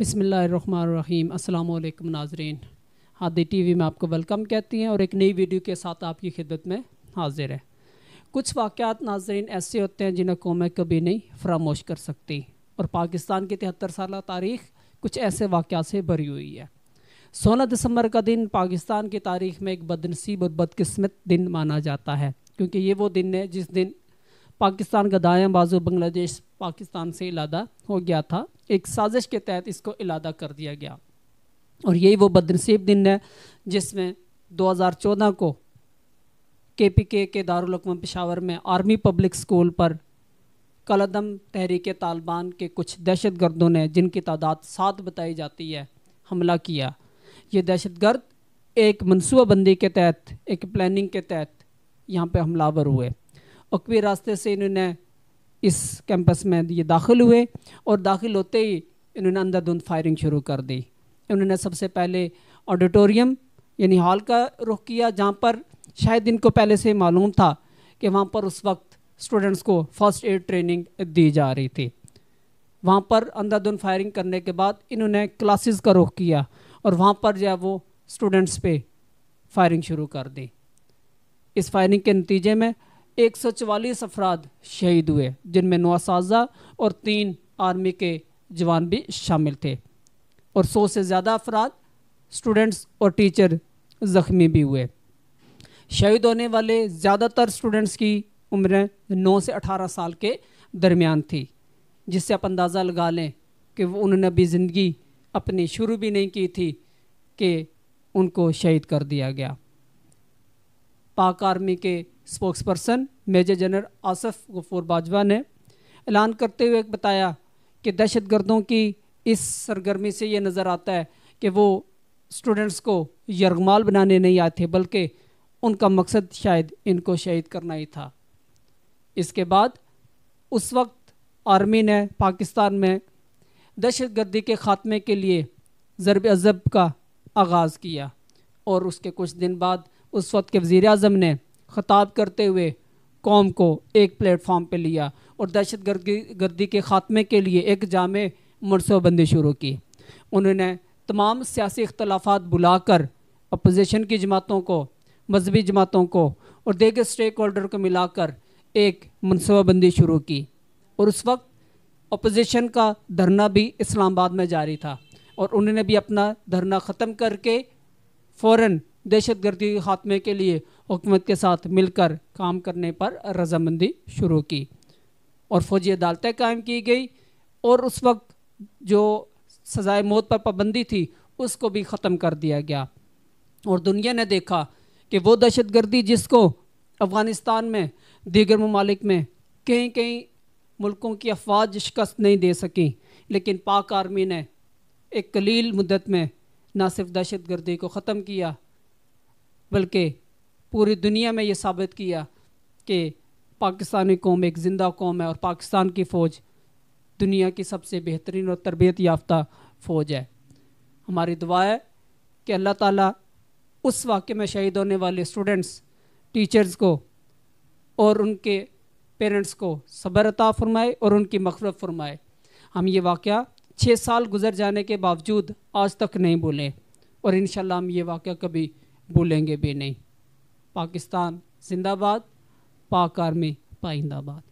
बिसमीम अल्लाम नाजरीन हादी टी वी में आपको वेलकम कहती हैं और एक नई वीडियो के साथ आपकी खिदत में हाजिर है कुछ वाक़ात नाजरीन ऐसे होते हैं जिन्हें मैं कभी नहीं फरामोश कर सकती और पाकिस्तान की तिहत्तर साल तारीख कुछ ऐसे वाक़ से भरी हुई है सोलह दिसंबर का दिन पाकिस्तान की तारीख में एक बदनसीब और बदकस्मत दिन माना जाता है क्योंकि ये वो दिन है जिस दिन पाकिस्तान का दायां बाजू बांग्लादेश पाकिस्तान से इलादा हो गया था एक साजिश के तहत इसको इलादा कर दिया गया और यही वो बदनसीब दिन है जिसमें 2014 को के पी के के दारकम पेशावर में आर्मी पब्लिक स्कूल पर कलदम तहरीक तालिबान के कुछ दहशत गर्दों ने जिनकी तादाद सात बताई जाती है हमला किया ये दहशत गर्द एक मनसूबाबंदी के तहत एक प्लानिंग के तहत यहाँ पर हमलावर हुए अकवी रास्ते से इन्होंने इस कैंपस में ये दाखिल हुए और दाखिल होते ही इन्होंने अंधाधुंध फायरिंग शुरू कर दी इन्होंने सबसे पहले ऑडिटोरियम यानी हॉल का रुख किया जहाँ पर शायद इनको पहले से मालूम था कि वहाँ पर उस वक्त स्टूडेंट्स को फर्स्ट एड ट्रेनिंग दी जा रही थी वहाँ पर अंधाधुंध फायरिंग करने के बाद इन्होंने क्लासेस का रुख किया और वहाँ पर जो है वो स्टूडेंट्स पे फायरिंग शुरू कर दी इस फायरिंग के नतीजे में एक सौ चवालीस अफराद शहीद हुए जिनमें साजा और तीन आर्मी के जवान भी शामिल थे और सौ से ज़्यादा अफराद स्टूडेंट्स और टीचर ज़ख्मी भी हुए शहीद होने वाले ज़्यादातर स्टूडेंट्स की उम्र नौ से अठारह साल के दरमियान थी जिससे आप अंदाज़ा लगा लें कि वो उन्होंने अभी ज़िंदगी अपनी शुरू भी नहीं की थी कि उनको शहीद कर दिया गया पाक आर्मी के spokesperson major general Asif Ghafoor Bajwa ने ऐलान करते हुए बताया कि दहशत गर्दों की इस सरगर्मी से ये नज़र आता है कि वो स्टूडेंट्स को यरगमाल बनाने नहीं आए थे बल्कि उनका मकसद शायद इनको शहीद करना ही था इसके बाद उस वक्त आर्मी ने पाकिस्तान में दहशत गर्दी के ख़ात्मे के लिए ज़रब अजब का आगाज़ किया और उसके कुछ दिन बाद उस वक्त के वज़ी अजम ने खताब करते हुए कौम को एक प्लेटफॉर्म पर लिया और दहशत गर्दी गर्दी के ख़ात्मे के लिए एक जाम मनसूबाबंदी शुरू की उन्होंने तमाम सियासी अख्तलाफा बुलाकर अपोजिशन की जमातों को मजहबी जमातों को और देगर स्टेक होल्डर को मिलाकर एक मनसूबाबंदी शुरू की और उस वक्त अपोजिशन का धरना भी इस्लामाबाद में जारी था और उन्होंने भी अपना धरना ख़त्म करके फ़ौर दहशत के खात्मे के लिए हुकूमत के साथ मिलकर काम करने पर रजामंदी शुरू की और फौजी अदालतें कायम की गई और उस वक्त जो सज़ाए मौत पर पाबंदी थी उसको भी ख़त्म कर दिया गया और दुनिया ने देखा कि वो दहशत गर्दी जिसको अफ़गानिस्तान में दीगर ममालिक में कहीं कई मुल्कों की अफवाज शिकस्त नहीं दे सकें लेकिन पाक आर्मी ने एक कलील मुद्दत में ना सिर्फ दहशत गर्दी को ख़त्म किया बल्कि पूरी दुनिया में ये साबित किया कि पाकिस्तानी कौम एक ज़िंदा कौम है और पाकिस्तान की फ़ौज दुनिया की सबसे बेहतरीन और तरबियत याफ्ता फ़ौज है हमारी दुआ है कि अल्लाह ताला उस वाक़े में शहीद होने वाले स्टूडेंट्स टीचर्स को और उनके पेरेंट्स को सब्रता फरमाए और उनकी मफरत फरमाए हम ये वाक़ छः साल गुजर जाने के बावजूद आज तक नहीं बोले और इन हम ये वाक़ कभी भूलेंगे भी नहीं पाकिस्तान जिंदाबाद पाक आर्मी पाइंदाबाद